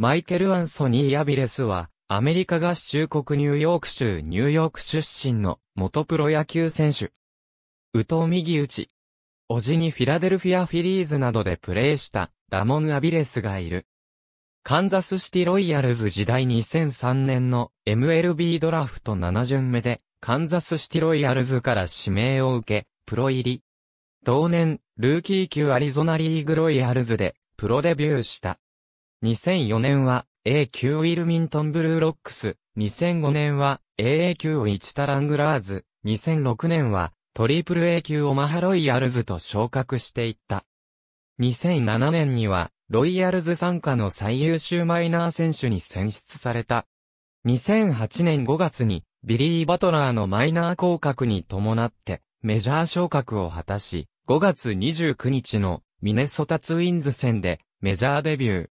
マイケル・アンソニー・アビレスは、アメリカ合衆国ニューヨーク州ニューヨーク出身の元プロ野球選手。宇藤右打ち。おじにフィラデルフィアフィリーズなどでプレーしたラモン・アビレスがいる。カンザスシティロイヤルズ時代2003年の MLB ドラフト7巡目でカンザスシティロイヤルズから指名を受け、プロ入り。同年、ルーキー級アリゾナリーグロイヤルズでプロデビューした。2004年は A 級ウィルミントンブルーロックス、2005年は AA 級イチタラングラーズ、2006年はトリプル A 級オマハロイヤルズと昇格していった。2007年にはロイヤルズ参加の最優秀マイナー選手に選出された。2008年5月にビリー・バトラーのマイナー降格に伴ってメジャー昇格を果たし、5月29日のミネソタツインズ戦でメジャーデビュー。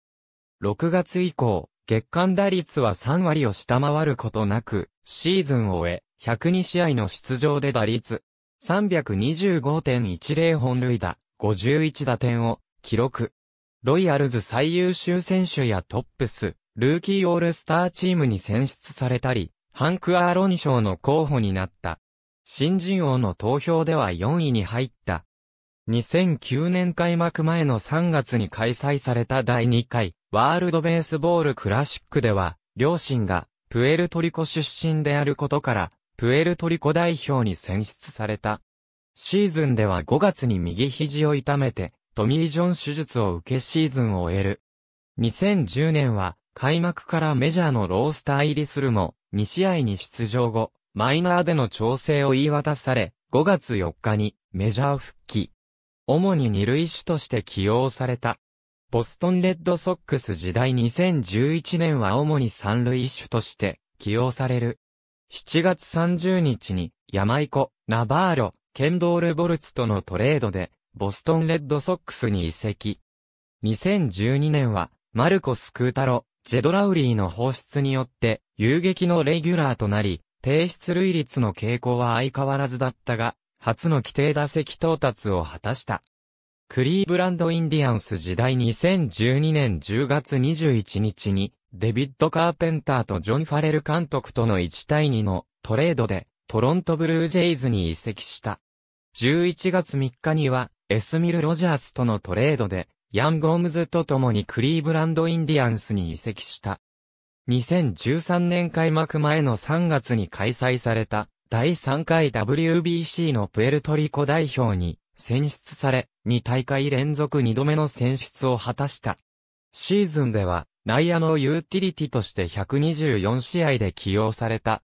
6月以降、月間打率は3割を下回ることなく、シーズンを終え、102試合の出場で打率、325.10本塁打、51打点を記録。ロイヤルズ最優秀選手やトップス、ルーキーオールスターチームに選出されたり、ハンク・アーロン賞の候補になった。新人王の投票では4位に入った。2009年開幕前の3月に開催された第2回ワールドベースボールクラシックでは、両親がプエルトリコ出身であることから、プエルトリコ代表に選出された。シーズンでは5月に右肘を痛めて、トミー・ジョン手術を受けシーズンを終える。2010年は、開幕からメジャーのロースター入りするも、2試合に出場後、マイナーでの調整を言い渡され、5月4日にメジャー復帰。主に二塁手として起用された。ボストンレッドソックス時代2011年は主に三塁手として起用される。7月30日に、ヤマイコ、ナバーロ、ケンドール・ボルツとのトレードで、ボストンレッドソックスに移籍。2012年は、マルコス・クータロ、ジェドラウリーの放出によって、遊撃のレギュラーとなり、低出塁率の傾向は相変わらずだったが、初の規定打席到達を果たした。クリーブランドインディアンス時代2012年10月21日に、デビッド・カーペンターとジョン・ファレル監督との1対2のトレードでトロントブルージェイズに移籍した。11月3日にはエスミル・ロジャースとのトレードでヤン・ゴームズと共にクリーブランド・インディアンスに移籍した。2013年開幕前の3月に開催された第3回 WBC のプエルトリコ代表に選出され、2大会連続2度目の選出を果たした。シーズンでは、内野のユーティリティとして124試合で起用された。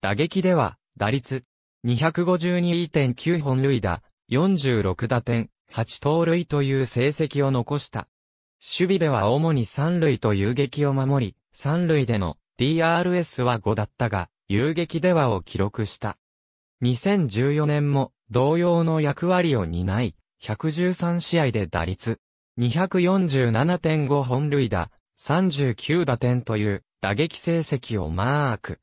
打撃では、打率、252.9本塁打、46打点、8盗塁という成績を残した。守備では主に三塁と遊撃を守り、三塁での DRS は5だったが、遊撃ではを記録した。2014年も同様の役割を担い、113試合で打率、247.5本塁打、39打点という打撃成績をマーク。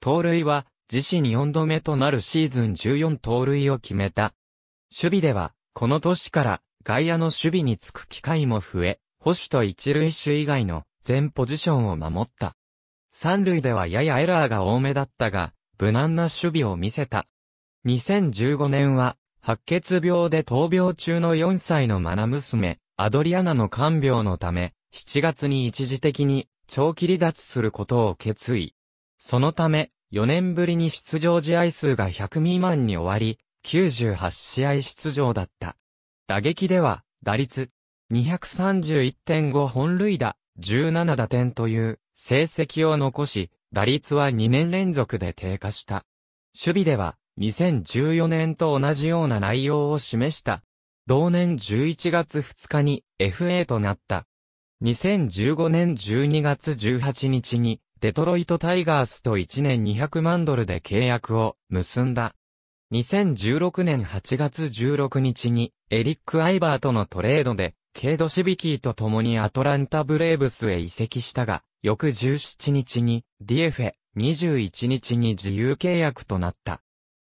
盗塁は自身4度目となるシーズン14盗塁を決めた。守備では、この年から外野の守備につく機会も増え、保守と一塁手以外の全ポジションを守った。三塁ではややエラーが多めだったが、無難な守備を見せた。2015年は、白血病で闘病中の4歳のマナ娘、アドリアナの看病のため、7月に一時的に長期離脱することを決意。そのため、4年ぶりに出場試合数が100未満に終わり、98試合出場だった。打撃では、打率231.5本塁打、17打点という成績を残し、打率は2年連続で低下した。守備では、2014年と同じような内容を示した。同年11月2日に FA となった。2015年12月18日にデトロイトタイガースと1年200万ドルで契約を結んだ。2016年8月16日にエリック・アイバーとのトレードでケイド・シビキーと共にアトランタ・ブレーブスへ移籍したが、翌17日にディエフェ、21日に自由契約となった。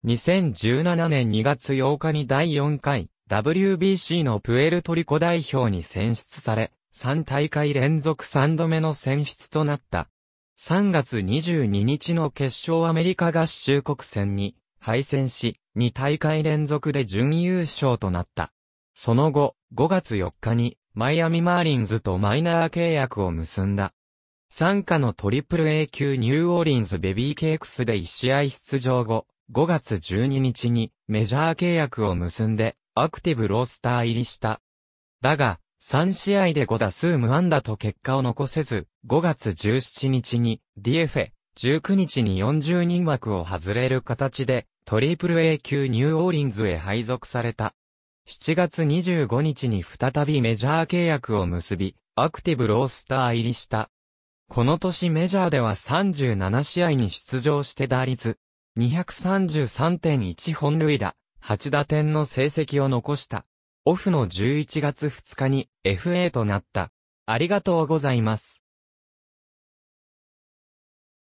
2017年2月8日に第4回 WBC のプエルトリコ代表に選出され、3大会連続3度目の選出となった。3月22日の決勝アメリカ合衆国戦に敗戦し、2大会連続で準優勝となった。その後、5月4日にマイアミマーリンズとマイナー契約を結んだ。参加のトリプル A 級ニューオーリンズベビーケークスで1試合出場後、5月12日にメジャー契約を結んで、アクティブロースター入りした。だが、3試合で5打数無安打と結果を残せず、5月17日に DFA、19日に40人枠を外れる形で、トリプル A 級ニューオーリンズへ配属された。7月25日に再びメジャー契約を結び、アクティブロースター入りした。この年メジャーでは37試合に出場して打率233.1本塁打、8打点の成績を残した。オフの11月2日に FA となった。ありがとうございます。